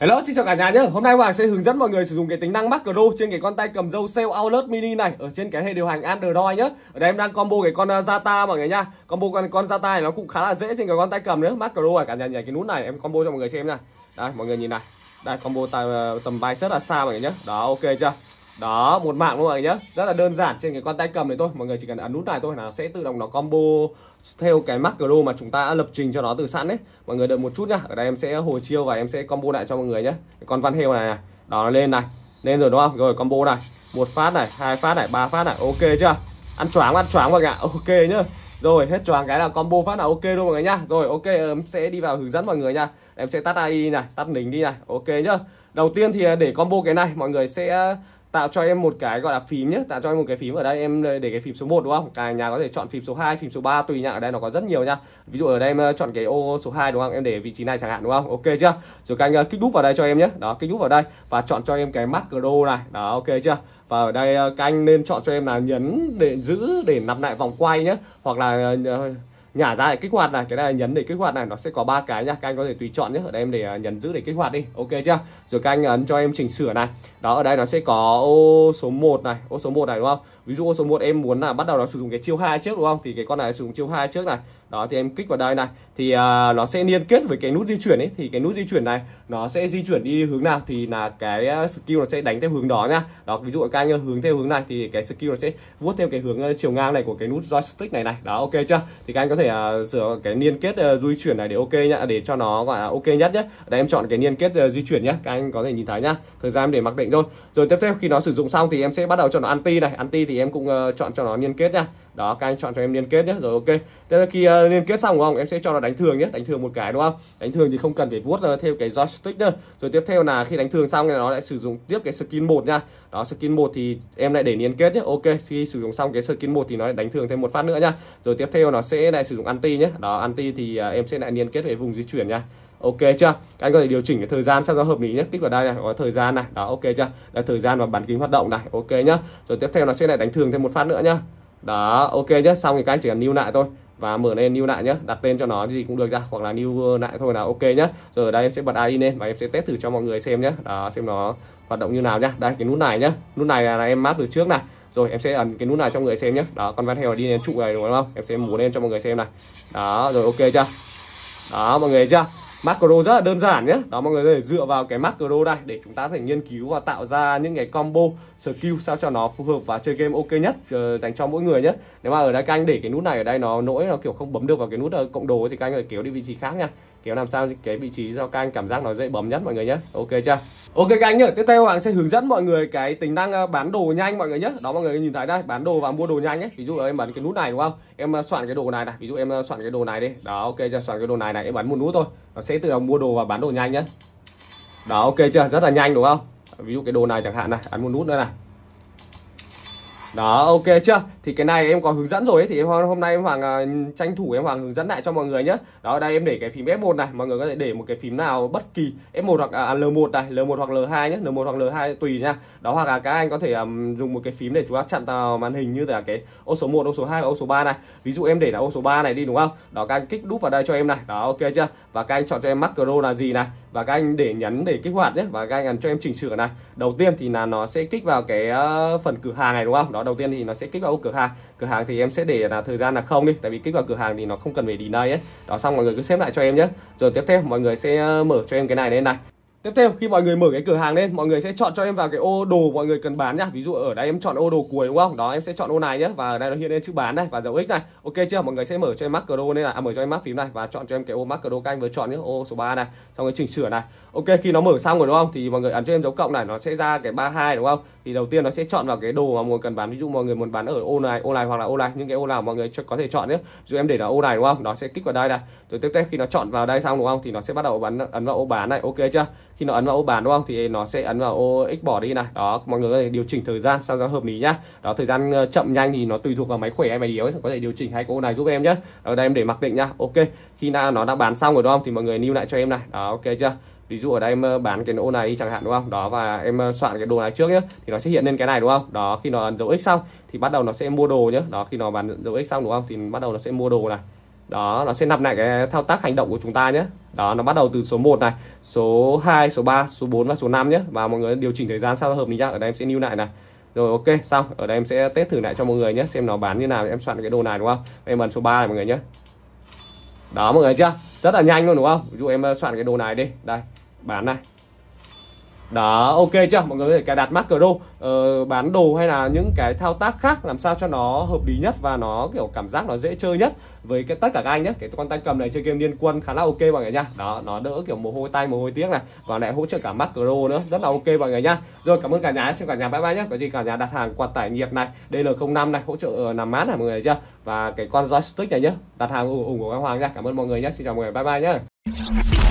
Hello, xin chào cả nhà nhé. Hôm nay Hoàng sẽ hướng dẫn mọi người sử dụng cái tính năng macro trên cái con tay cầm dâu Cell Outlet Mini này ở trên cái hệ điều hành Android nhé. Ở đây em đang combo cái con à, Zata mọi người nha. Combo con con Zata này nó cũng khá là dễ trên cái con tay cầm nữa. Macro cả nhà nhảy cái nút này em combo cho mọi người xem nha. Đây, mọi người nhìn này. Đây combo tầm, tầm rất là xa mọi người nhé. Đó ok chưa? đó một mạng luôn mọi người nhé rất là đơn giản trên cái con tay cầm này thôi mọi người chỉ cần ấn nút này thôi là sẽ tự động nó combo theo cái macro mà chúng ta đã lập trình cho nó từ sẵn đấy mọi người đợi một chút nhá ở đây em sẽ hồi chiêu và em sẽ combo lại cho mọi người nhé con văn heo này, này đó nó lên này lên rồi đúng không rồi combo này một phát này hai phát này ba phát này ok chưa ăn choáng ăn choáng mọi người ạ ok nhá rồi hết choáng cái là combo phát là ok luôn mọi người nhá rồi ok em sẽ đi vào hướng dẫn mọi người nha em sẽ tắt ai này tắt lính đi này ok nhá đầu tiên thì để combo cái này mọi người sẽ tạo cho em một cái gọi là phím nhé tạo cho em một cái phím ở đây em để cái phím số 1 đúng không cả nhà có thể chọn phím số 2 phím số 3 tùy nhà ở đây nó có rất nhiều nha ví dụ ở đây em ờ, chọn cái ô số 2 đúng không em để vị trí này chẳng hạn đúng không ok chưa rồi các anh ờ, kích đúp vào đây cho em nhé đó kích đúp vào đây và chọn cho em cái macro này đó ok chưa và ở đây ờ, các anh nên chọn cho em là nhấn để giữ để lặp lại vòng quay nhé hoặc là nhả ra để kích hoạt này cái này nhấn để kích hoạt này nó sẽ có ba cái nha các anh có thể tùy chọn nhé ở đây em để à, nhấn giữ để kích hoạt đi ok chưa rồi các anh ấn cho em chỉnh sửa này đó ở đây nó sẽ có ô số 1 này ô số 1 này đúng không ví dụ số 1 em muốn là bắt đầu là sử dụng cái chiêu hai trước đúng không thì cái con này sử dụng chiêu hai trước này đó thì em kích vào đây này thì uh, nó sẽ liên kết với cái nút di chuyển ấy thì cái nút di chuyển này nó sẽ di chuyển đi hướng nào thì là cái à, skill nó sẽ đánh theo hướng đó nhá đó ví dụ các anh hướng theo hướng này thì cái skill nó sẽ vuốt theo cái hướng à, chiều ngang này của cái nút joystick này này đó ok chưa thì các anh có thể uh, sửa cái liên kết uh, di chuyển này để ok nhá để cho nó gọi là ok nhất nhé đây em chọn cái liên kết uh, di chuyển nhé các anh có thể nhìn thấy nhá thời gian để mặc định thôi rồi tiếp theo khi nó sử dụng xong thì em sẽ bắt đầu cho nó anti này anti thì em cũng uh, chọn cho nó liên kết nhá, đó các anh chọn cho em liên kết nhé rồi ok thế là khi uh, liên kết xong không em sẽ cho nó đánh thường nhé đánh thường một cái đúng không đánh thường thì không cần phải vuốt ờ, theo cái joystick nữa rồi tiếp theo là khi đánh thường xong thì nó lại sử dụng tiếp cái skin một nha đó skin một thì em lại để liên kết nhé ok khi sử dụng xong cái skin một thì nó lại đánh thường thêm một phát nữa nha rồi tiếp theo nó sẽ lại sử dụng anti nhé đó anti thì uh, em sẽ lại liên kết với vùng di chuyển nha ok chưa các anh có thể điều chỉnh cái thời gian sao cho hợp lý nhất tích vào đây này có thời gian này đó ok chưa là thời gian và bán kính hoạt động này ok nhá rồi tiếp theo nó sẽ lại đánh thường thêm một phát nữa nhá đó ok nhá xong thì các anh chỉ cần lưu lại thôi và mở lên lưu lại nhé đặt tên cho nó gì cũng được ra hoặc là lưu lại thôi là ok nhé rồi ở đây em sẽ bật AI lên và em sẽ test thử cho mọi người xem nhé đó xem nó hoạt động như nào nhá đây cái nút này nhá nút này là, là em mát từ trước này rồi em sẽ ấn cái nút này cho mọi người xem nhé đó con vắt heo đi đến trụ này đúng không em sẽ múa lên cho mọi người xem này đó rồi ok chưa đó mọi người chưa macro rất là đơn giản nhé đó mọi người có thể dựa vào cái macro đây để chúng ta có thể nghiên cứu và tạo ra những cái combo skill sao cho nó phù hợp và chơi game ok nhất ờ, dành cho mỗi người nhé nếu mà ở đây canh để cái nút này ở đây nó nỗi nó kiểu không bấm được vào cái nút ở cộng đồ thì các anh kéo đi vị trí khác nha kéo làm sao cái vị trí do canh cảm giác nó dễ bấm nhất mọi người nhé ok chưa ok các anh nhá tiếp theo hoàng sẽ hướng dẫn mọi người cái tính năng ờ, bán đồ nhanh mọi người nhé đó mọi người nhìn thấy đây bán đồ và mua đồ nhanh nhé. ví dụ em bấm cái nút này đúng không em ờ, soạn cái đồ này này ví dụ em soạn cái đồ này đi đó ok chưa soạn cái đồ này này em bấm một nút thôi nó sẽ tự động mua đồ và bán đồ nhanh nhé đó ok chưa rất là nhanh đúng không ví dụ cái đồ này chẳng hạn này ăn một nút nữa này đó ok chưa thì cái này em có hướng dẫn rồi ấy, thì em hôm nay em hoàng uh, tranh thủ em hoàng hướng dẫn lại cho mọi người nhé đó đây em để cái phím F1 này mọi người có thể để một cái phím nào bất kỳ F1 hoặc à, à L1 này L1 hoặc L2 nhé L1 hoặc L2 tùy nha đó hoặc là các anh có thể um, dùng một cái phím để chúng ta chặn vào màn hình như là cái ô số 1 ô số 2 và ô số 3 này ví dụ em để là ô số 3 này đi đúng không đó các anh kích đúp vào đây cho em này đó ok chưa và các anh chọn cho em macro là gì này và các anh để nhấn để kích hoạt nhé và các anh cho em chỉnh sửa này đầu tiên thì là nó sẽ kích vào cái uh, phần cửa hàng này đúng không đó đầu tiên thì nó sẽ kích vào ô cửa hàng cửa hàng thì em sẽ để là thời gian là không đi tại vì kích vào cửa hàng thì nó không cần phải delay ấy đó xong mọi người cứ xếp lại cho em nhé rồi tiếp theo mọi người sẽ ờ, mở cho em cái này lên này Tiếp theo khi mọi người mở cái cửa hàng lên Mọi người sẽ chọn cho em vào cái ô đồ mọi người cần bán nhá Ví dụ ở đây em chọn ô đồ cuối đúng không Đó em sẽ chọn ô này nhé Và ở đây nó hiện lên chữ bán này và dấu X này Ok chưa mọi người sẽ mở cho em macro lên này à, Mở cho em mắc phím này và chọn cho em cái ô macro các anh vừa chọn nhé Ô số 3 này Xong cái chỉnh sửa này Ok khi nó mở xong rồi đúng không Thì mọi người ấn cho em dấu cộng này Nó sẽ ra cái 32 đúng không Thì đầu tiên nó sẽ chọn vào cái đồ mà mọi người cần bán Ví dụ mọi người muốn bán ở ô này ô này hoặc là ô này Những cái ô nào mọi người có thể chọn nhé Dù em để là ô này đúng không Nó sẽ kích vào đây này Rồi tiếp theo khi nó chọn vào đây xong đúng không Thì nó sẽ bắt đầu bắn ấn vào ô bán này Ok chưa khi nó ấn vào ô bán đúng không thì nó sẽ ấn vào ô x bỏ đi này đó mọi người có thể điều chỉnh thời gian sao cho hợp lý nhá đó thời gian ờ, chậm nhanh thì nó tùy thuộc vào máy khỏe hay máy yếu có thể điều chỉnh hai ô này giúp em nhé ở đây em để mặc định nhá ok khi nào nó đã bán xong rồi đúng không thì mọi người lưu lại cho em này đó ok chưa ví dụ ở đây em ờ, bán cái ô này chẳng hạn đúng không đó và em ờ, soạn cái đồ này trước nhé thì nó sẽ hiện lên cái này đúng không đó khi nó ấn dấu x xong thì bắt đầu nó sẽ mua đồ nhé đó khi nó bán dấu x xong đúng không thì bắt đầu nó sẽ mua đồ này đó nó sẽ lặp lại cái thao tác hành động của chúng ta nhé đó nó bắt đầu từ số 1 này số 2 số 3 số 4 và số 5 nhé và mọi người điều chỉnh thời gian sao hợp lý nhá ở đây em sẽ lưu lại này rồi ok xong ở đây em sẽ test thử lại cho mọi người nhé xem nó bán như nào em soạn cái đồ này đúng không em ấn số 3 này mọi người nhé đó mọi người chưa rất là nhanh luôn đúng không ví dụ em ờ, soạn cái đồ này đi đây bán này đó ok chưa mọi người có thể cài đặt macro uh, ờ, bán đồ hay là những cái thao tác khác làm sao cho nó hợp lý nhất và nó kiểu cảm giác nó dễ chơi nhất với cái tất cả các anh nhé cái con tay cầm này chơi game liên quân khá là ok mọi người nha đó nó đỡ kiểu mồ hôi tay mồ hôi tiếc này và lại hỗ trợ cả macro nữa rất là ok mọi người nha rồi cảm ơn cả nhà xem cả nhà bye bye nhé có gì cả nhà đặt hàng quạt tải nhiệt này dl05 này hỗ trợ uh, làm mát này mọi người chưa và cái con joystick này nhé đặt hàng ủng hộ em hoàng nha cảm ơn mọi người nhé xin chào mọi người bye bye nhé